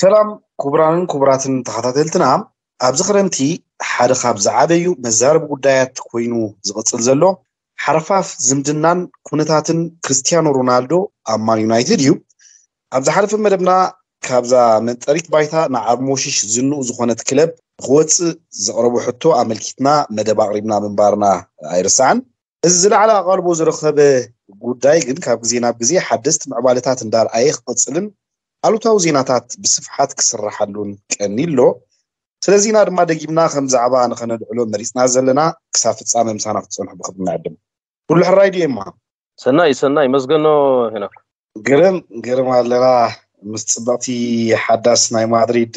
ሰላም ኩቡራንን ኩቡራትን ተኸታተልትና ኣብዚ ክደምቲ ሓደ ካብ ዝዓበዩ መዛረቢ ጉዳያት ኮይኑ ዝቅፅል ዘሎ ሓረፋፍ ዝምድናን ኩነታትን ክርስትያኖ ሮናልዶ ኣብማን ዩናይትድ እዩ ኣብዝሓለፈ መደብና ካብዛ መንጠሪት ባይታ ንዓብሞሽሽ ዝንኡ ዝኮነት ክለብ ንክወፅእ ዘቕረቡ ሕቶ ኣመልኪትና መደብ ኣቅሪብና ምንባርና ኣይርስዕን እዚ ዝላዕለ ኣቀልቦ ዝረከበ ጉዳይ ግን ካብ ግዜ ናብ ግዜ ሓደስቲ ምዕባለታት እንዳርኣየ ክቅፅልን ኣሉታዊ ዜናታት ብስፍሓት ክስራሓሉን ቀኒ ኣሎ ስለዚ ኢና ድማ ደጊምና ከም ዛዕባ ንኸነልዕሎ መሪፅና ዘለና ክሳብ ፍፃመ ምሳና ክትፀንሑ ብክብ ንዕድም ኩሉ ሕራይ ድዮ እማ ሰናይ ሰናይ መስገኖ ሄኖክ ግርም ግርም ኣለና ምስ ፅብቕቲ ሓዳስ ናይ ማድሪድ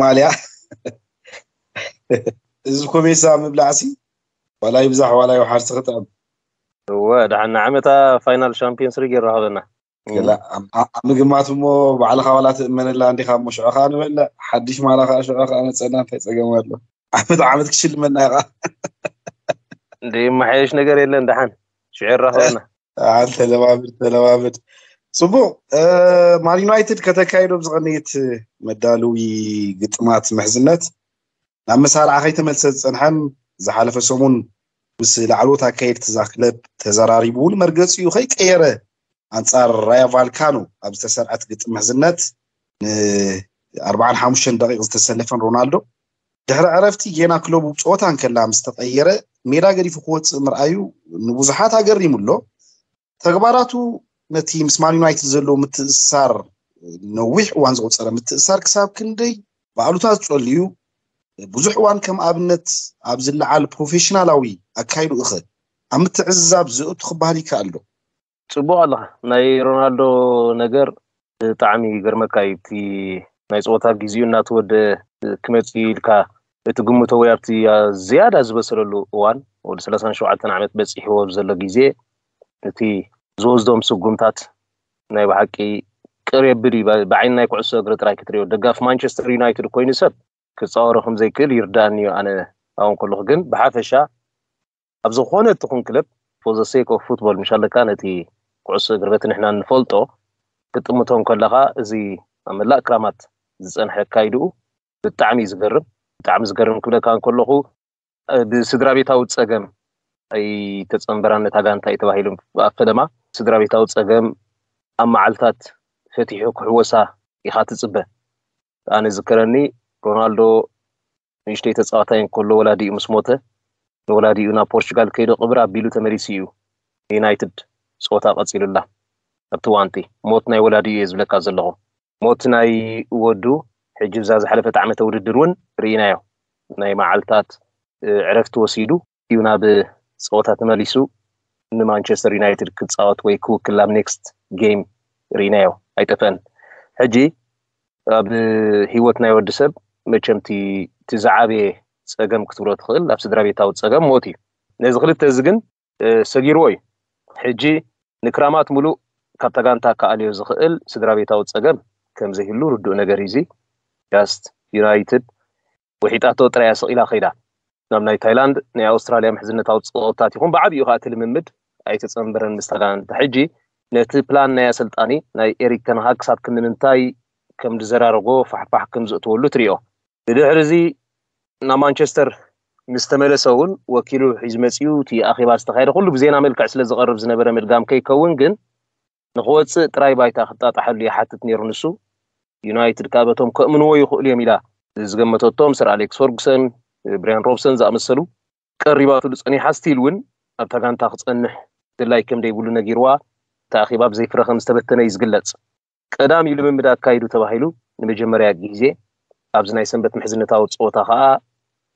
ማልያ እዚ ኮሜሳ ምብላዕሲ ዋላ ይብዛሕ ዋላ ይውሓርሲ ክጥዕም እወ ድሓና ዓመታ ፋይናል ሻምፒዮንስ ሊግ ይረኸበና ገለ ኣብ ምግማት እሞ ባዕልኻ ዋላ ትእመነላ እንዲኻ እሞ ሽዑኻ ንበላ ሓድሽ ማላኻ ሽዑኻ ነፀና እንታይ ፀገም ኣሎ ዓመት ዓመት ክሽልመና ኢኻ እንዲ መሓየሽ ነገር የለን ድሓን ሽዑ ረኸበና ተለማምድ ተለማምድ ፅቡቅ ማን ዩናይትድ ከተካይዶ ብዝቐኒት መዳልዊ ግጥማት ምሕዝነት ናብ መሳርዓ ከይተመልሰ ዝፀንሐን ዝሓለፈ ሰሙን ምስ ላዕሎት ኣካየድ ትዛ ክለብ ተዘራሪቡ እውን መርገፂ እዩ ከይቀየረ ኣንፃር ራያ ቫልካኖ ኣብ ዝተሰርዐት ግጥም ምሕዝነት ን4ሓሙሽተ ደቂቂ ዝተሰለፈ ንርእና ኣዶ ድሕሪ ዕረፍቲ ጌና ክለቡ ፀወታን ከላ ምስ ተቀየረ ሜዳ ገዲፉ ክወፅእ ምርኣዩ ንብዙሓት ኣገሪሙ ኣሎ ተግባራቱ ነቲ ምስማን ዩናይትድ ዘለዎ ምትእስሳር ነዊሕ እዋን ዘቁፀረ ምትእስሳር ክሳብ ክንደይ በኣሉታት ዝፀል እዩ ብዙሕ እዋን ከም ኣብነት ኣብ ዝላዓል ፕሮፌሽናላዊ ኣካይሉ እኸ ኣብ ምትዕዛብ ዝእቱ ክባህል ኢከኣ ኣሎ ፅቡቅ ኣለካ ናይ ሮናልዶ ነገር ብጣዕሚ ገርመካ እዩ እቲ ናይ ፀወታ ግዜኡ እናተወደ ክመፅ ኢልካ እቲ ግምቶ ወይ ኣብቲ ዝያዳ ዝበሰለሉ እዋን ወዲ ሰላሳን ሸውዓተን ዓመት በፂሕዎ ዘሎ ግዜ እቲ ዝወስዶም ስጉምታት ናይ ብሓቂ ቅር የብል እዩ ብዓይን ናይ ኩዕሶ እግሪ ጥራይ ክትሪዮ ደጋፍ ማንቸስተር ዩናይትድ ኮይኑ ሰብ ክፃወሮ ከምዘይክእል ይርዳእኒ እዩ ኣነ ኣሁን ከለኹ ግን ብሓፈሻ ኣብ ዝኾነ እትኹን ክለብ ፎር ዘ ሴክ ኦፍ ፉትቦል ምሻለካ ነቲ ኩዕሶ እግሪ ቤት ንሕና ንፈልጦ ክጥምቶም ከለካ እዚ ኣብ መላእ ክራማት ዝፀንሐ ካይድኡ ብጣዕሚ እዩ ዝገርም ብጣዕሚ ዝገርም ክብለካ ከለኹ ብስድራ ቤታዊ ፀገም ኣይተፀንበራነት ኣጋንታ እዩ ተባሂሉ ኣብ ፈለማ ስድራ ቤታዊ ፀገም ኣብ መዓልትታት ፈቲሑ ክሕወሳ ኢካ ትፅበ ኣነ ዝከረኒ ሮናልዶ ንእሽተይ ተፃዋታይ እንከሎ ወላዲኡ ምስ ሞተ ንወላዲኡ ናብ ፖርቹጋል ከይዶ ቅብር ኣቢሉ ተመሊሲ እዩ ዩናይትድ ፀወታ ቀፂሉላ ኣብቲ ዋንቲ ሞት ናይ ወላዲኡ እየ ዝብለካ ዘለኹ ሞት ናይ ወዱ ሕጂ ብዛ ዝሓለፈት ዓመተ ውድድር እውን ርኢናዮ ናይ መዓልትታት ዕረፍቲ ወሲዱ እዩ ናብ ፀወታ ተመሊሱ ንማንቸስተር ዩናይትድ ክፃወት ወይ ክውክል ናብ ኔክስት ጌም ርኢናዮ ኣይጠፍአን ሕጂ ኣብ ሂወት ናይ ወዲ ሰብ መቸምቲ እቲ ዝዓበየ ፀገም ክትብሎ ትኽእል ኣብ ስድራ ቤታዊ ፀገም ሞት እዩ ነዚ ክልተ እዚ ግን ሰጊርዎ እዩ ሕጂ ንክራማት ሙሉእ ካብ ተጋንታ ከኣልዮ ዝኽእል ስድራ ቤታዊ ፀገም ከም ዘይህሉ ርዱእ ነገር እዚ ጃስት ዩናይትድ ውሒጣቶ ጥራያ ስቂላ ከይዳ ናብ ናይ ታይላንድ ናይ ኣውስትራልያ ምሕዝነታዊ ፀወታት ይኹን ብዓብኡ ከዓ ትልምምድ ኣይተፀንበረን ምስ ተጋንታ ሕጂ ነቲ ፕላን ናይ ኣሰልጣኒ ናይ ኤሪክ ተንሃ ክሳብ ክንምንታይ ከም ዝዘራርጎ ፋሕፋሕ ከም ዝእትወሉ ትሪኦ ብድሕሪ እዚ ናብ ማንቸስተር ምስተመለሰ እውን ወኪሉ ሒዝ መፅኡ እቲ ኣኼባ ዝተካየደ ኩሉ ብዜና መልክዕ ስለ ዝቐርብ ዝነበረ ምድጋም ከይከውን ግን ንክወፅእ ጥራይ ባይታ ክጣጣሐሉ የሓትት ነይሩ ንሱ ዩናይትድ ካብ እቶም ከእምንዎ ይኽእሉ እዮም ኢላ ዝገመተቶም ሰር ኣሌክስ ፈርጉሰን ብሪያን ሮብሰን ዝኣመሰሉ ቀሪባትሉ ፀኒሓ ስቲል እውን ኣብታ ጋንታ ክፀንሕ ድላይ ከም ደይብሉ ነጊርዋ እቲ ኣኼባ ብዘይፍረ ከም ዝተበተነ እዩ ዝግለፅ ቀዳሚኡ ልምምድ ኣካይዱ ተባሂሉ ንመጀመርያ ግዜ ኣብዚ ናይ ሰንበት ምሕዝነታዊ ፀወታ ከዓ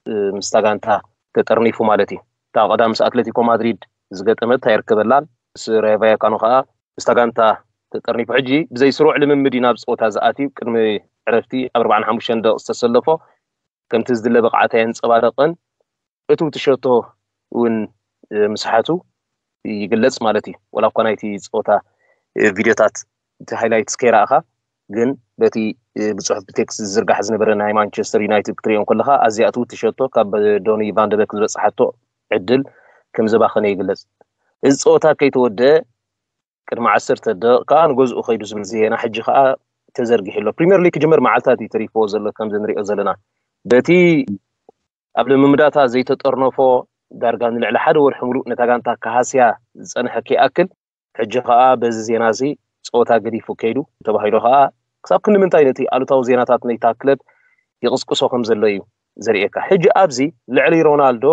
مستغانتا كترنيفو مالتي تا قدام س اتلتيكو مدريد زغتما تا يركبلان س ريفايا كانو خا مستغانتا كترنيفو حجي بزي سروع لممدي ناب صوتا زاتي كرم عرفتي 45 دو استسلفو كم تزدل بقعتا ينصبارقن اتو تشوتو ون مسحاتو يجلس مالتي ولا كونايتي صوتا فيديو تات هايلايت سكيرا اخا ግን በቲ ብፅሑፍ ብቴክስት ዝዝርጋሕ ዝነበረ ናይ ማንቸስተር ዩናይትድ ክትሪኦም ከለካ ኣዝያእቱ ትሸቶ ካብ ዶኒ ቫንደበክ ዝበፅሓቶ ዕድል ከም ዘባኸነ ይግለፅ እዚ ፀወታ ከይተወደአ ቅድሚ ዓሰርተ ደቂቃ ንገዝኡ ከይዱ ዝብል ዜና ሕጂ ከዓ ተዘርጊሑ ኣሎ ፕሪምየር ሊግ ክጅመር መዓልታት እዩ ተሪፎ ዘሎ ከምዚ ንሪኦ ዘለና በቲ ኣብ ልምምዳታ ዘይተጠርነፎ ዳርጋ ንልዕሊ ሓደ ወርሒ ሙሉእ ነታ ጋንታ ካሃስያ ዝፀንሐ ከይኣክል ሕጂ ከዓ በዚ ዜና እዚ ፀወታ ገዲፉ ከይዱ ተባሂሉ ከዓ ክሳብ ክንምንታይ ነቲ ኣሉታዊ ዜናታት ነይታ ክለብ ይቅስቅሶ ከም ዘሎ እዩ ዘርእካ ሕጂ ኣብዚ ልዕሊ ሮናልዶ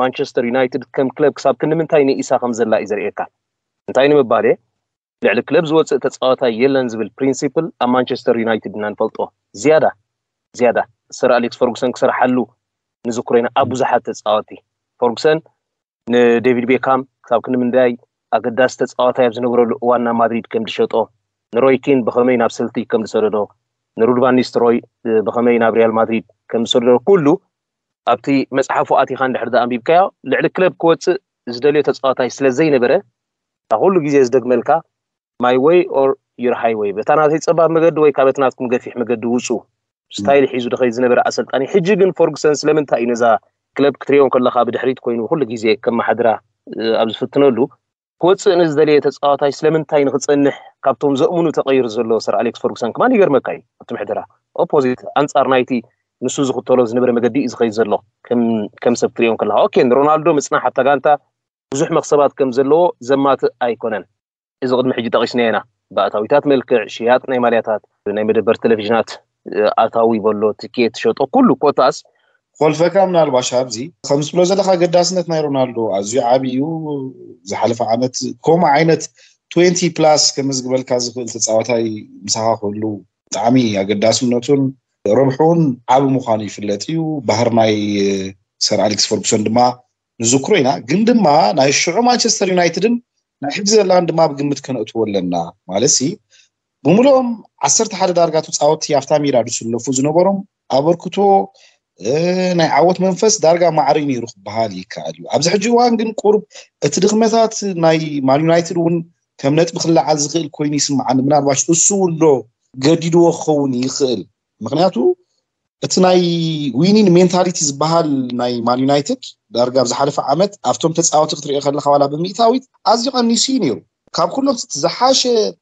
ማንቸስተር ዩናይትድ ከም ክለብ ክሳብ ክንምንታይ ንእሳ ከምዘላ እዩ ዘርእየካ እንታይ ንምባለየ ልዕሊ ክለብ ዝወፅእ ተፃወታ የለን ዝብል ፕሪንስፕል ኣብ ማንቸስተር ዩናይትድ እና ንፈልጦ ዝያ ዝያዳ ስር ኣሌክስ ፈርጉሰን ክስርሓሉ ንዚ ኩረና ኣብ ብዙሓት ተፃወቲ ፈርጉሰን ንደቪድ ቤካም ክሳብ ክንምንታይ ኣገዳሲ ተፃዋታይ ኣብ ዝነበረሉ እዋን ናብ ማድሪድ ከም ዝሸጦ ንሮይኪን ብኸመይ ናብ ሰልቲ ከም ዝሰደዶ ንሩድቫን ኒስትሮይ ብኸመይ ናብ ሪያል ማድሪድ ከም ዝሰደዶ ኩሉ ኣብቲ መፅሓፉ ኣቲኻ እንድሕር ኣንቢብካዮ ልዕሊ ክለብ ክወፅእ ዝደልዮ ተፃዋታይ ስለዘይነበረ ኣብ ኩሉ ግዜ ዝደግመልካ ማይ ወይ ኦር ዩር ሃይወይ በታ ናተይ ፀባብ መገዲ ወይ ካብ እቲ ናትኩም ገፊሕ መገዲ ውፁ ስታይል ሒዙ ድኸይ ዝነበረ ኣሰልጣኒ ሕጂ ግን ፈርጉሰን ስለምንታይ እዩ ነዛ ክለብ ክትሪኦም ከለካ ብድሕሪት ኮይኑ ኩሉ ግዜ ከም ማሓድራ ኣብ ዝፍትነሉ ክወፅእ ንዝደለየ ተፃዋታይ ስለምንታይ ንክፀንሕ ካብቶም ዘእምኑ ተቀይሩ ዘሎ ሰር ኣሌክስ ፈርጉሰን ክማ ይገርመካ እዩ ኣብቲ ምሕደራ ኦፖዚት ኣንፃር ናይቲ ንሱ ዝክተሎ ዝነበረ መገዲ እዩ ዝኸይድ ዘሎ ከም ሰብ ትሪኦም ከለካ ኦኬ ንሮናልዶ ምፅናሕ ኣብታ ጋንታ ብዙሕ መክሰባት ከም ዘለዎ ዘማትእ ኣይኮነን እዚ ቅድሚ ሕጂ ጠቂስና ኢና ብኣታዊታት መልክዕ ሽያጥ ናይ ማልያታት ናይ መደበር ቴሌቭዥናት ኣታዊ በሎ ትኬት ሸጦ ኩሉ ኮታስ ኮልፈካ ምናልባሽ ኣብዚ ከም ዝብሎ ዘለካ ገዳስነት ናይ ሮናልዶ ኣዝዩ ዓብዩ ዝሓለፈ ዓመት ከምኡ ዓይነት ትንቲ ፕላስ ከምዝግበልካ ዝክእል ተፃወታይ ምሳኻ ክህሉ ብጣዕሚ ኣገዳስነቱን ረብሑን ዓብ ምኳኑ ይፍለጥ እዩ ባህር ናይ ሰር ኣሌክስ ፈርጉሶን ድማ ንዝክሮ ኢና ግን ድማ ናይ ሽዑ ማንቸስተር ዩናይትድን ናይ ሕዚ ዘለና ድማ ብግምት ከነእትዎ ኣለና ማለት ሲ ብምልኦም ዓሰርተ ሓደ ዳርጋ ተፃወቲ ኣብታ ሜዳ ድስለፉ ዝነበሮም ኣበርክቶ ናይ ዓወት መንፈስ ዳርጋ ማዕርዩ ነይሩ ክበሃል ይከኣል እዩ ኣብዚ ሕጂ እዋን ግን ቁርብ እቲ ድክመታት ናይ ማን ዩናይትድ እውን ከም ነጥቢ ክላዓል ዝኽእል ኮይኑ ይስምዓኒ ምናርባሽ እሱው ዶ ገዲድዎ ክኸውን ይኽእል ምክንያቱ እቲ ናይ ዊኒን ሜንታሊቲ ዝበሃል ናይ ማን ዩናይትድ ዳርጋ ብዝሓለፈ ዓመት ኣብቶም ተፃወቲ ክትሪኦ ከለካ ዋላ ብሚእታዊት ኣዝዩ ቀኒሱ ነይሩ ካብ ኩሎም ዝሓሸ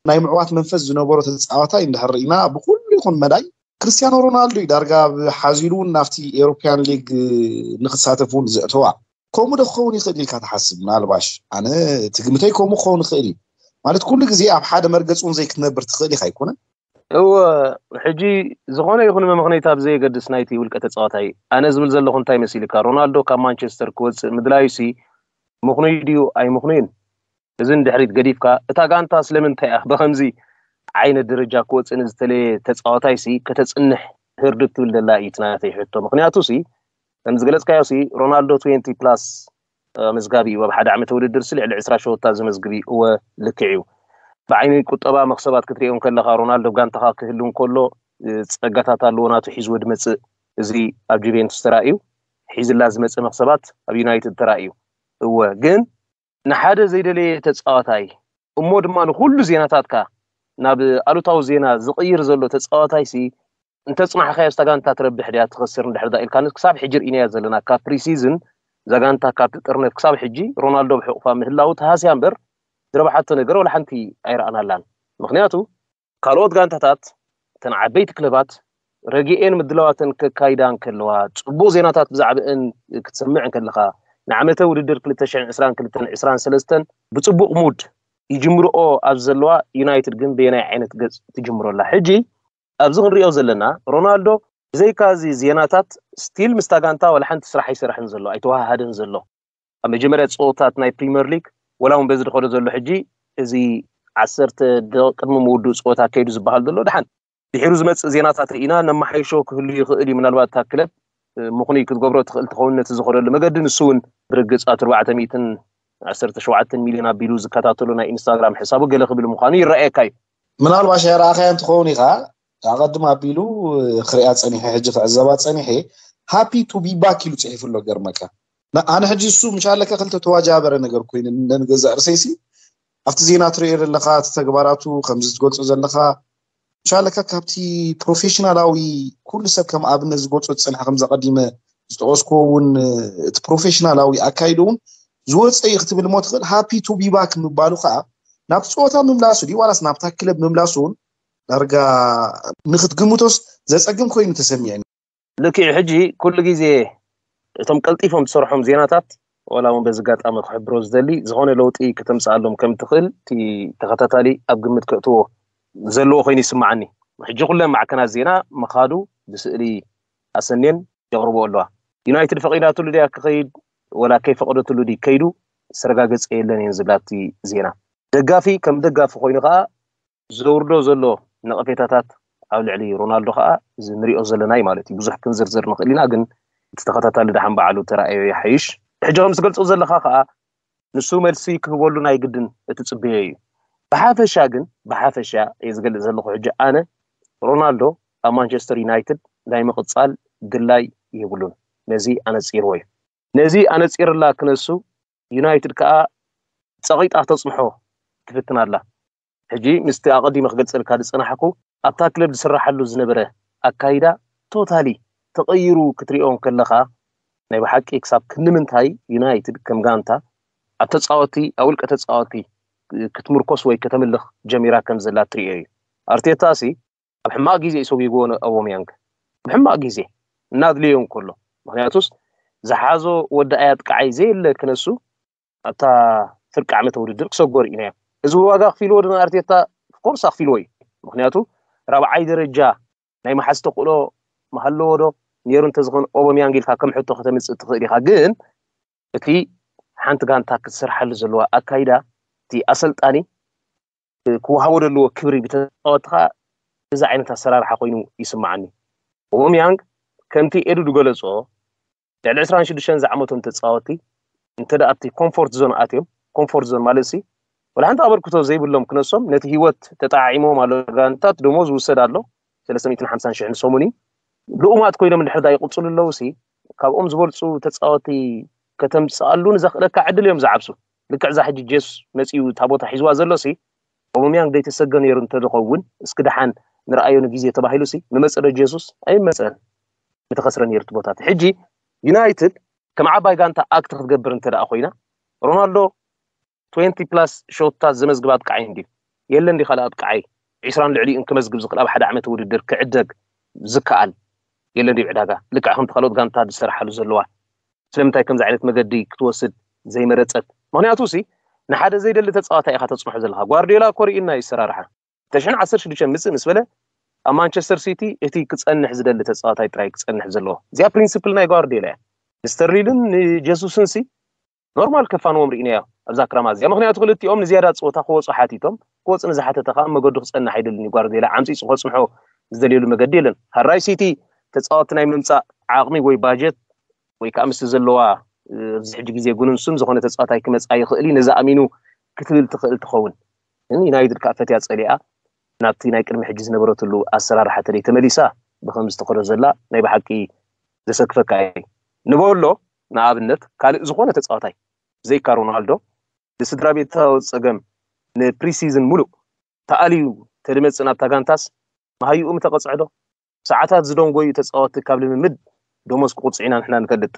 ናይ ምዕዋት መንፈስ ዝነበሮ ተፃወታይ እዳሃርኢና ብኩሉ ይኹን መዳይ ክርስትያኖ ሮናልዶ እዩ ዳርጋ ኣብ ሓዚሉ እውን ናብቲ ኤሮያን ሊግ ንክትሳተፉ ን ዘእተዋ ከምኡ ዶ ክኸውን ይኽእል ኢልካ ትሓስብ ንልባሽ ኣነ ትግምተይ ከምኡ ክኸውን ይኽእል እዩ ማለት ኩሉ ግዜ ኣብ ሓደ መርገፂ እውን ዘይክትነብር ትኽእል ኢካ ይኮነን እወ ሕጂ ዝኮነ ይኹን ብምክኒታ ብዘየገድስ ናይቲ ውልቀ ተፃወታ ዩ ኣነ ዝብል ዘለኩ እንታይ መስልካ ሮናልዶ ካብ ማንቸስተር ክወፅእ ምድላዩሲ ምኽንይ ድዩ ኣይ ምኽንዩን እዚን ድሕሪት ገዲፍካ እታ ጋንታ ስለምንታይ እያ ብከምዚ عين الدرجة كوت إن زتلي تتصاوتاي سي كتتصنح هردت تقول لله يتناتي حتى مخنياتو سي نمزقلت كايو سي رونالدو 20 بلاس مزقابي وبحد عم تولد درس على عسرة شو تاز مزقبي هو لكعيو بعين كتبة مخصبات كتريهم كلها رونالدو كان تخاك كلهم كله تسقطة تالوناتو حيزو دمتس زي أبجيبين تسترائيو حيز لازم تسمع مخصبات أب يونايتد ترائيو هو جن نحادة زي دلي تتصاوتاي أمود ما نخلو زيناتات ናብ ኣሉታዊ ዜና ዝቕይር ዘሎ ተፃዋታይሲ እንተፅናሕካዮ ስታጋንታ ትረብሕ ድያ ትኽስር ንድሕርዳ ኢልካ ክሳብ ሕጂ ርኢናዮ ዘለና ካብ ፕሪሲዝን ዘጋንታ ካብ ጥርነት ክሳብ ሕጂ ሮናልዶ ብሕቑፋ ምህላው ተሃስያ እምበር ዝረባሓቶ ነገር ወላ ሓንቲ ኣይረኣናኣላን ምክንያቱ ካልኦት ጋንታታት እተን ዓበይቲ ክለባት ረጊኤን ምድለዋትን ከካይዳን ከለዋ ፅቡቅ ዜናታት ብዛዕባአን ክትሰምዕን ከለካ ንዓመተ ውድድር 2022 ብፅቡቅ ሙድ ይጅምርኦ ኣብ ዘለዋ ዩናይትድ ግን ብየናይ ዓይነት ገፅ ትጅምሮ ኣላ ሕጂ ኣብዚ ክንሪኦ ዘለና ሮናልዶ ብዘይካዚ ዜናታት ስቲል ምስታ ጋንታ ወላ ሓንቲ ስራሕ ይስራሕን ዘሎ ኣይተዋሃሃደን ዘሎ ኣብ መጀመርያ ፀወታት ናይ ፕሪምየር ሊግ ወላ እውን በዚ ድኸዶ ዘሎ ሕጂ እዚ ዓሰርተ ቅድሚ ምውድእ ፀወታ ከይዱ ዝበሃል ዘሎ ድሓን ድሒሩ ዝመፅእ ዜናታት ርኢና ነማሓይሾ ክህሉ ይኽእል እዩ ምናልባት እታ ክለብ ምኹኒ ክትገብሮ ትኽእል ትኸውን ነቲ ዝኸደሉ መገዲ ንሱ እውን ብርግፅ ኣት ኣርባዕተ ሚእትን 17 ሚሊዮን ኣቢሉ ዝከታተሉ ናይ ኢንስታግራም ሕሳቡ ገለ ክብል ምኳኑ ይረኣየካ እዩ ምናልባሽ ረኣካዮ እንትኸውን ኢኻ ኣቐድም ኣቢሉ ክሪኣ ፀኒሐ ሕጂ ክዕዘባ ፀኒሐ ሃፒ ቱ ቢ ባክ ኢሉ ኣሎ ገርመካ ኣነ ሕጂ እሱ ምሻለካ ክልተ ተዋጃበረ ነገር ኮይኑ ነንገዛእ ርሰይሲ ኣብቲ ዜና ትሪኦ ዘለካ እቲ ተግባራቱ ከምዚ ትገልፆ ዘለካ ምሻለካ ካብቲ ፕሮፌሽናላዊ ኩሉ ሰብ ከም ኣብነት ዝገልፆ ዝፅንሐ ከምዘቐዲመ ዝጠቐስኮ እውን እቲ ፕሮፌሽናላዊ ኣካይዶ እውን ዝወፀ እዩ ክትብል ሞ ትኽእል ሃፒ ቱ ቢባክ ምባሉ ከዓ ናብ ፀወታ ምምላሱ ድዩ ዋላስ ናብታ ክለብ ምምላሱ እውን ዳርጋ ንክትግምቶስ ዘፀግም ኮይኑ ተሰሚዐኒ ልክዕ ሕጂ ኩሉ ግዜ እቶም ቀልጢፎም ዝሰርሖም ዜናታት ዋላ እውን በዚ ጋጣሚ ክሕብሮ ዝደሊ ዝኾነ ለውጢ ከተምፅኣሎም ከም ትኽእል እቲ ተኸታታሊ ኣብ ግምት ክእትዎ ዘለዎ ኮይኑ ይስማዓኒ ሕጂ ኩለን ማዕከናት ዜና ምኻዱ ብስእሊ ኣሰንየን የቕርብኦ ኣለዋ ዩናይትድ ፈቂዳትሉ ድያ ክኸይድ ولا كيف قدرت له دي كيدو سرقا قدس إيلا ننزلاتي زينا دقافي كم دقافي خوين غا زور دو زلو نقفي تاتات أو لعلي رونالدو خا زمري أزلناي مالتي بزح كن زر زر نقلينا قن تتخطاتا لدحن بعلو ترى أيو يحيش حجو مس قلت أزل لخا خا نسو مرسي كهولو ناي قدن تتصبيعي بحافة شا بحافة شا يزقل زلو خوجة أنا رونالدو أمانشستر يونايتد دايما قد صال دلاي يقولون نزي أنا زيرويه ነዚ ኣነፂርላ ክነሱ ዩናይትድ ከዓ ፀቂጣ ተፅንሖ ክፍትና ኣላ ሕጂ ምስቲ ኣቐዲመ ክገልፀልካ ዝፅናሕኩ ኣብታ ክለብ ዝስራሓሉ ዝነበረ ኣካይዳ ቶታሊ ተቐይሩ ክትሪኦም ከለካ ናይ ብሓቂ ክሳብ ክንምንታይ ዩናይትድ ከም ጋንታ ኣብ ተፃወቲ ኣብ ውልቀ ተፃወቲ ክትምርኮስ ወይ ከተምልኽ ጀሚራ ከም ዘላ ትሪዮ እዩ ኣርቴታ ሲ ኣብ ሕማቅ ግዜ ሰጉግዎ ኣቦምያንግ ብሕማቅ ግዜ እናድልዮም ከሎ ምክንያቱስ ዝሓዞ ወዳእያ ጥቃዓይ ዘየለ ክነሱ ኣብታ ፍርቂ ዓመተ ውድድር ክሰጎር ኢና እዮም እዚ ዋጋ ክፊልዎ ድማ ኣርቴታ ኮርስ ኣክፊልዎ እዩ ምክንያቱ ራብዓይ ደረጃ ናይ መሓዝ ተኽእሎ መሃለዎ ዶ ነይሩ እንተዝኾነ ኦቦምያንግ ኢልካ ከም ሕቶ ከተምፅእ ትኽእል ኢኻ ግን እቲ ሓንቲ ጋንታ ክትስርሓሉ ዘለዋ ኣካይዳ እቲ ኣሰልጣኒ ክወሃቦ ዘለዎ ክብሪ ብተፃወትካ እዚ ዓይነት ኣሰራርሓ ኮይኑ ይስማዓኒ ኦቦምያንግ ከምቲ ኤዱ ዝገለፆ ልዕሊ 26 ዝዓመቶም ተፃወቲ እንተደ ኣብቲ ኮምፎርት ዞን ኣትዮም ኮምፎርት ዞን ማለት ሲ ወላ ሓንቲ ኣበርክቶ ዘይብሎም ክነሶም ነቲ ሂወት ተጣዒሞም ኣሎ ጋንታት ደሞዝ ዝውሰድ ኣሎ 350 ሽሕ ንሶሙን ልኡማት ኮይኖም ድሕር ዳ ይቕፅሉ ኣለዉ ሲ ካብኦም ዝበልፁ ተፃወቲ ከተምፅኣሉ ንዘኽእለካ ዕድል እዮም ዝዓብሱ ልክዕ ዛ ሕጂ ጀስ መፂኡ እታ ቦታ ሒዝዋ ዘሎ ሲ ኦሞምያንግ ደይተሰገ ነይሩ እንተዝኸውን እስኪ ድሓን ንረኣዮ ንግዜ ተባሂሉ ሲ ንመፀዶ ጀሱስ ኣይመፀን ምተኸስረ ነይሩ እቲ ቦታት ሕጂ ዩናይትድ ከም ዓባይ ጋንታ ኣክት ክትገብር እንተ ደኣ ኮይና ሮናልዶ 20 ፕላስ ሾታት ዘመዝግብ ኣብቃዓይ እንዲ የለን ዲ ካልእ ኣብቃዓይ 20 ልዕሊኡ ክመዝግብ ዝኽእል ኣብ ሓደ ዓመት ውድድር ክዕደግ ዝከኣል የለን ዲ ብዕዳጋ ልክዕ ከምቲ ካልኦት ጋንታ ዝሰራሓሉ ዘለዋ ስለምንታይ ከምዚ ዓይነት መገዲ ክትወስድ ዘይመረፀት ምክንያቱ ሲ ንሓደ ዘይደሊ ተፃዋታይ ኢካ ተፅንሖ ዘለካ ጓርዲዮላ ኮሪኡና ይሰራርሓ 2016 ምፅእ ምስ በለ ኣብ ማንቸስተር ሲቲ እቲ ክፀንሕ ዝደሊ ተፃዋታይ ጥራይ ክፀንሕ ዘለዎ እዚኣ ፕሪንስፕል ናይ ጓርዴላ እያ ንስተርሊድን ንጀሱስን ሲ ኖርማል ከፋንዎም ርኢናዮ ኣብዛ ክረማ እዚኣ ምክንያቱ ክልቲኦም ንዝያዳ ፀወታ ክወፁ ሓቲቶም ክወፅ ንዝሓተተ ከዓ መገዱ ክፀንሕ ኣይደልን ጓርዴላ ዓምፂፁ ከፅምሖ ዝደልየሉ መገዲ የለን ሃራይ ሲቲ ተፃወቲ ናይ ምምፃእ ዓቕሚ ወይ ባጀት ወይ ከዓ ምስቲ ዘለዋ ኣብዚ ሕጂ ግዜ ጉንንሱን ዝኮነ ተፃዋታይ ክመፃ ይኽእል እዩ ነዛ ኣሚኑ ክትብል ትኽእል ትኸውን ናይ ድርካ ፈትያ ፀሊኣ ናብቲ ናይ ቅድሚ ሕጂ ዝነበረትሉ ኣሰራርሓ ተደይ ተመሊሳ ብከም ዝተኸዶ ዘላ ናይ ብሓቂ ዘሰክፈካ እዩ ንበሎ ንኣብነት ካልእ ዝኾነ ተፃዋታይ ዘይካ ሮናልዶ ንስድራ ቤታዊ ፀገም ንፕሪሲዝን ሙሉእ ተኣልዩ ተድመፅ ናብታ ጋንታስ ማሃይኡ ምተቐፅዕ ዶ ሰዓታት ዝደንጎዩ ተፃወቲ ካብ ልምምድ ደሞዝ ክቁፅዕ ኢና ንሕና ንፈልጥ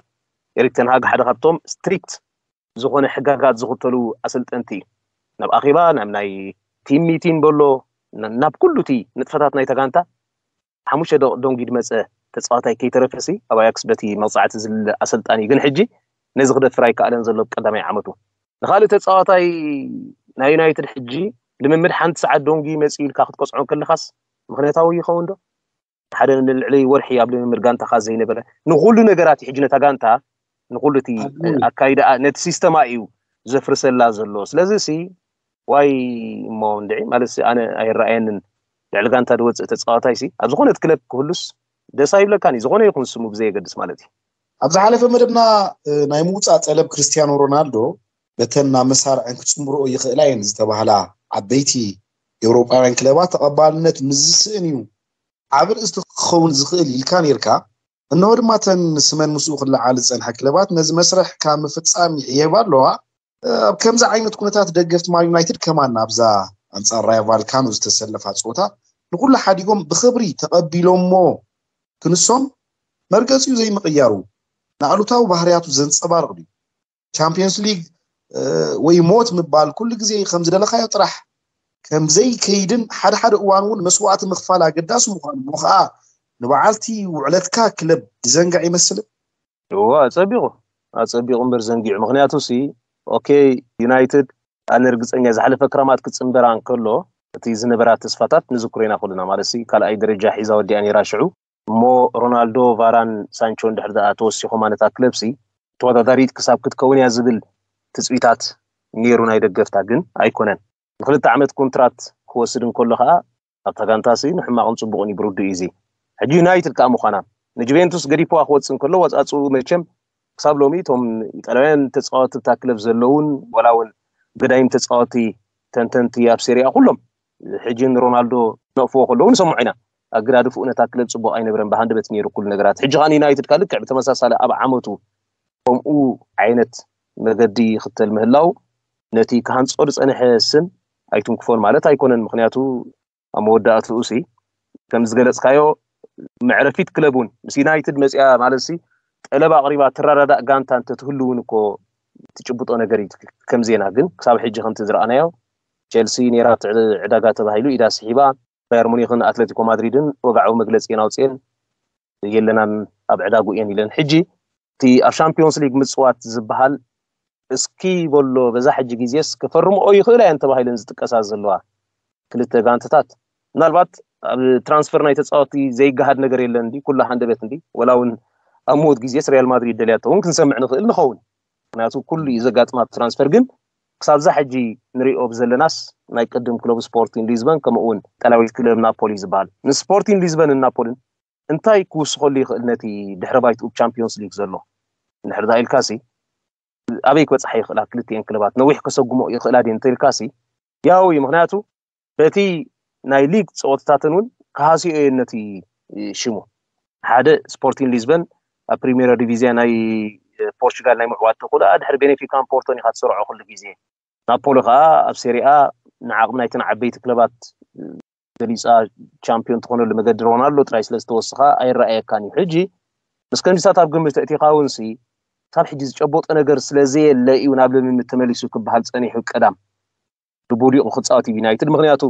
ኤሪክ ተንሃግ ሓደ ካብቶም ስትሪክት ዝኾነ ሕጋጋት ዝኽተሉ ኣሰልጠንቲ እዩ ናብ ኣኼባ ናብ ናይ ቲም ሚቲን በሎ ناب كلو تي نتفتات نايتا غانتا حموشة دونجي دمسة تسواتاي كي ترفسي أو يكس بتي مصاعت زل أسلطاني قن حجي نزغد فراي كألن زل قدامي عمتو نخالي تسواتاي نا يونايتد حجي لمن مر حنت سعد دونجي مسئول كاخد قصع كل خاص مغنيتاو يخون دو حدا نلعلي ورحي قبل من مرجانتا خازين بلا نقول نجارات حجنا تجانتا نقول تي أكيد نت سيستم أيو زفر سلا زلوس سي ዋይ እሞ ንድዒ ማለት ኣነ ኣይረኣየንን ልዕሊ ጋንታ ድወፅእ ተፃዋታይ ሲ ኣብ ዝኾነት ክለብ ክህሉስ ደሳ ይብለካ እዩ ዝኾነ ይኹን ስሙ ብዘየገድስ ማለት እዩ ኣብ ዝሓለፈ መደብና ናይ ምውፃእ ፀለብ ክርስትያኖ ሮናልዶ በተን ናብ መሳርዐን ክፅምርኦ ይኽእላ እየን ዝተባህላ ዓበይቲ ኤውሮጳውያን ክለባት ተቐባልነት ምዝስእን እዩ ዓብ ርእስቲ ክኸውን ዝኽእል ኢልካ ነርካ እንሆ ድማ ተን ስመን ምስኡ ክለዓል ዝፀንሐ ክለባት ነዚ መስርሕ ካብ ምፍፃም ይሕየባ ኣለዋ ከምዚ ዓይነት ኩነታት ደገፍቲ ማን ዩናይትድ ከማን ናብዛ ኣንፃር ራያ ቫልካኖ ዝተሰለፋ ፆታ ንኩሉ ሓዲጎም ብክብሪ ተቐቢሎሞ ክንሶም መርገፂ ዘይምቕያሩ ንኣሉታዊ ባህርያቱ ዘንፀባርቕ ድዩ ቻምፒዮንስ ሊግ ወይ ሞት ምባል ኩሉ ግዜ ከም ዝደለካዮ ጥራሕ ከምዘይከይድን ሓደ ሓደ እዋን እውን መስዋዕቲ ምክፋል ኣገዳሲ ምኳኑ እሞ ከዓ ንበዓልቲ ውዕለትካ ክለብ ዝዘንጋዕ ይመስል እዎ ኣፀቢቑ ኣፀቢቑ እምበር ዘንጊዑ ምክንያቱ ኦኬ ዩናይትድ ኣነ እርግፀኛ ዝሓለፈ ክረማት ክፅምበራ እንከሎ እቲ ዝነበራ ተስፋታት ንዝኩረና ኢና ማለት ካልኣይ ደረጃ ሒዛ ወዲኣ ነራ ሽዑ እሞ ሮናልዶ ቫራን ሳንቾ ንድሕር ኣ ተወሲኮ ማለት ክለብሲ ተወዳዳሪት ክሳብ ክትከውን እያ ዝብል ትፅቢታት ነይሩ ናይ ደገፍታ ግን ኣይኮነን ንክልተ ዓመት ኮንትራት ክወስድ እንከሎ ከዓ ኣብ ኣብታ ሲ ንሕማቅን ፅቡቅን ይብርዱ እዩ እዚ ሕጂ ዩናይትድ ከዓ ምኳና ንጁቬንቱስ ገዲፖዋ ክወፅእ እንከሎ ወፃፁ መቸም ክሳብ ሎሚ እቶም ጣልያውያን ተፃወቲ እታ ክለብ ዘለውን ዋላ እውን ገዳይም ተፃወቲ ተንተንቲ ኣብ ሴሪያ ኩሎም ሕጂ ንሮናልዶ ነቕፍዎ ከለዉ ንሰምዑ ኢና ኣገዳድፍኡ ነታ ክለብ ፅቡቅ ኣይነበረን ብሃንደበት ነይሩ ኩሉ ነገራት ሕጂ ኻን ዩናይትድ ካ ልክዕ ብተመሳሳሊ ኣብ ዓመቱ ከምኡ ዓይነት መገዲ ይክተል ምህላው ነቲ ክሃንፆ ዝፀንሐ ስም ኣይትንክፎን ማለት ኣይኮነን ምክንያቱ ኣብ መወዳእትኡ ሲ ከም ዝገለፅካዮ መዕረፊት ክለብ እውን ምስ ዩናይትድ መፅያ ማለት ሲ ጠለብ ኣቕሪባ ትረዳዳ ጋንታ እንተትህሉ እውን እኮ ትጭብጦ ነገር እዩ ከም ዜና ግን ክሳብ ሕጂ ከምቲ ዝረኣናዮ ቸልሲ ነራት ዕዳጋ ተባሂሉ ኢዳ ስሒባ ባየር ሙኒክን ኣትለቲኮ ማድሪድን ወግዓዊ መግለፂ የን ኣውፅአን የለናን ኣብ ዕዳጉ እየን ኢለን ሕጂ እቲ ኣብ ሻምፒዮንስ ሊግ ምፅዋት ዝበሃል እስኪ በሎ በዛ ሕጂ ግዜስ ከፈርምኦ ይኽእል እየን ተባሂለን ዝጥቀሳ ዘለዋ ክልተ ጋንትታት ምናልባት ኣብ ትራንስፈር ናይ ተፃወቲ ዘይገሃድ ነገር የለን እንዲ ኩላ ሓንደበት እንዲ ወላ እውን ኣብ ምዉት ግዜ ሪያል ማድሪድ ደልያቶ እውን ክንሰምዕ ንኽእል ንኸውን ምክንያቱ ኩሉ እዩ ዘጋጥማት ትራንስፈር ግን ክሳብ ዛ ሕጂ ንሪኦ ብዘለናስ ናይ ቅድም ክለብ ስፖርቲን ሊዝበን ከምኡውን ጠላዊት ክለብ ናፖሊ ዝበሃል ንስፖርቲን ሊዝበንን ናፖልን እንታይ ክውስኸሉ ይኽእል ነቲ ድሕረ ባይትኡ ቻምፒዮንስ ሊግ ዘሎ ንድሕር ኢልካሲ ኣበይ ክበፅሓ ይኽእላ ክልትኤን ክለባት ነዊሕ ከሰጉሞ ይኽእላ ድየ እንተኢልካሲ ያው እዩ ምክንያቱ በቲ ናይ ሊግ ፀወትታትን እውን ካሃሲኦ እየ ነቲ ሽሙ ሓደ ስፖርቲን ሊዝበን ኣብ ፕሪሜር ዲቪዝያ ናይ ፖርቹጋል ናይ ምዕዋት ተኽእሎ ድሕሪ ቤኔፊካን ፖርቶን ኢካ ትስርዖ ኩሉ ግዜ ናፖሎ ከዓ ኣብ ሴሪኣ ንዓቕሚ ናይተን ዓበይቲ ክለባት ገሊፃ ቻምፒዮን ትኾነሉ መገዲ ሮናልዶ ጥራይ ስለ ዝተወስኻ ኣይረኣየካን እዩ ሕጂ ምስ ከምዚታት ኣብ ግምት ተእቲኻ እውን ሲ ካብ ሕጂ ዝጨበጦ ነገር ስለዘየለ እዩ ናብ ልምምድ ተመሊሱ ክበሃል ፀኒሑ ቀዳም ብቡዲቑ ክፃወት እዩ ዩናይትድ ምክንያቱ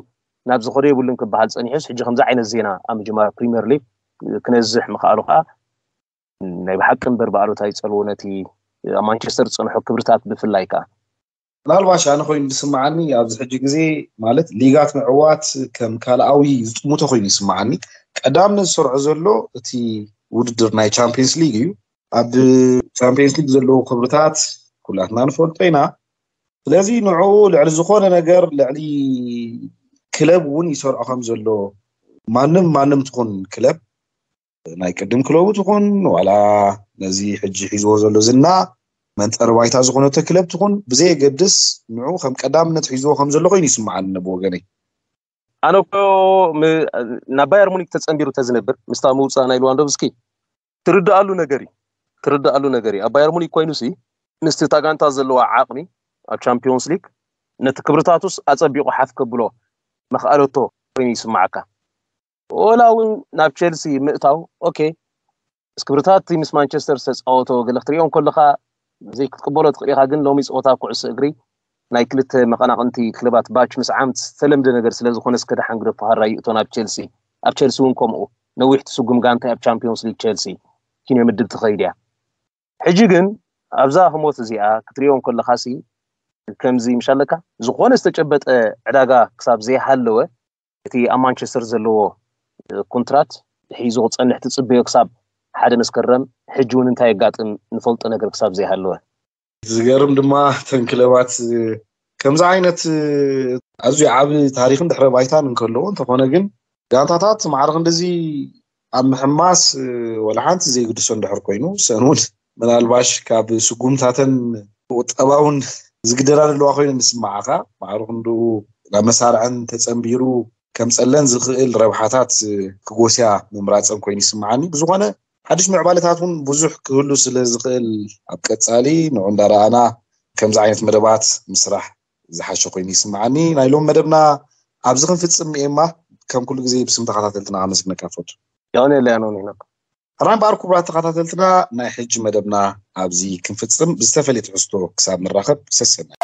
ናብ ዝኸደ የብሉን ክበሃል ፀኒሑስ ሕጂ ከምዚ ዓይነት ዜና ኣብ ምጀመርያ ፕሪምየር ሊግ ክነዝሕ ምክኣሉ ከዓ ናይ ብሓቂ እምበር ባዕሎታይ ፀልውነቲ ኣብ ማንቸስተር ዝፀንሖ ክብርታት ብፍላይ ከዓ ምናልባሽ ኣነ ኮይኑ ዝስማዓኒ ኣብዚ ሕጂ ግዜ ማለት ሊጋት ምዕዋት ከም ካልኣዊ ዝጥምቶ ኮይኑ ይስማዓኒ ቀዳምኒ ዝሰርዖ ዘሎ እቲ ውድድር ናይ ቻምፒየንስ ሊግ እዩ ኣብ ቻምፒየንስ ሊግ ዘለዉ ክብርታት ኩላትና ንፈልጦ ኢና ስለዚ ንዕኡ ልዕሊ ዝኮነ ነገር ልዕሊ ክለብ እውን ይሰርዖ ከም ዘሎ ማንም ማንም ትኹን ክለብ ናይ ቅድም ክለቡ ትኹን ዋላ ነዚ ሕጂ ሒዝዎ ዘሎ ዝና መንጠር ባይታ ዝኮነተ ክለብ ትኹን ብዘየገድስ ንዑ ከም ቀዳምነት ሒዝዎ ከም ዘሎ ኮይኑ ነብ ብወገነይ ኣነ ኮ ናብ ባየር ሙኒክ ተፀንቢሩ ተዝነብር ምስታ ምውፃእ ናይ ልዋንዶቭስኪ ትርዳኣሉ ነገር እዩ ትርዳኣሉ ነገር እዩ ኣብ ባየር ሙኒክ ኮይኑ ሲ ምስቲ ታጋንታ ዘለዋ ዓቕሚ ኣብ ቻምፒዮንስ ሊግ ነቲ ክብርታትስ ኣፀቢቑ ሓፍ ከብሎ መክኣለቶ ኮይኑ ይስማዓካ ولا اون ناب تشيلسي مئتاو اوكي اسكبرتات تي مس مانشستر سيس اوتو غلختريون كلها زي كتقبلو تقريها قن لومي سوتا كعس اغري ناي كلت مقناقنتي كلبات باتش مس عامت سلم دي نغر سلازو خونس كده حنقر فهر راي اتو ناب تشيلسي اب تشيلسي وين كوم او نويح تسوق مقانتي اب تشامبيونس ليك تشيلسي كينو يمدب تخيليا حجي قن ابزا هموت زي اه كتريون كل خاسي كمزي مشالكا زخون استجبت اه عداقا كساب زي حلوه تي مانشستر زلوه ኩንትራት ሒዞ ፀንሕቲ ፅበዮ ክሳብ ሓደ መስከረም ሕጂ እውን እንታይ ኣጋጥም ንፈልጦ ነገር ክሳብ እዚይሃለወ እቲዝገርም ድማ ተንክለባት ከምዚ ዓይነት ኣዝዩ ዓብ ታሪክን ድሕረ ባይታን እንከለዎ እንተኾነ ግን ጋንታታት ማዕርክንዲዚ ኣብ ምሕማስ ወላሓንቲ ዘይግድሶ ድሕር ኮይኑ ስን እውን ምናልባሽ ካብ ስጉምታተን ብቁጠባ እውን ዝግደራድለዋ ኮይኑ ንስማዓካ ማዕርክ ንኡ ናብ መሳርዕን ተፀምቢሩ كم سألن زخيل روحاتات كجوسيا ممرات أم كويني سمعني بزوجنا حدش معبالة تاتون بزوح كله سل زخيل أبكت سالي نعند رأنا كم زعيمة مربات مسرح زحش كويني سمعني نايلون مربنا أبزخن في تسمى ما كم كل جزء بسم تقاطع تلتنا عمزك نكافوت يعني اللي أنا هناك ران باركو برات تقاطع تلتنا نحج مربنا أبزي كم في تسمى بستفلي تعستو كساب من راخب سسنا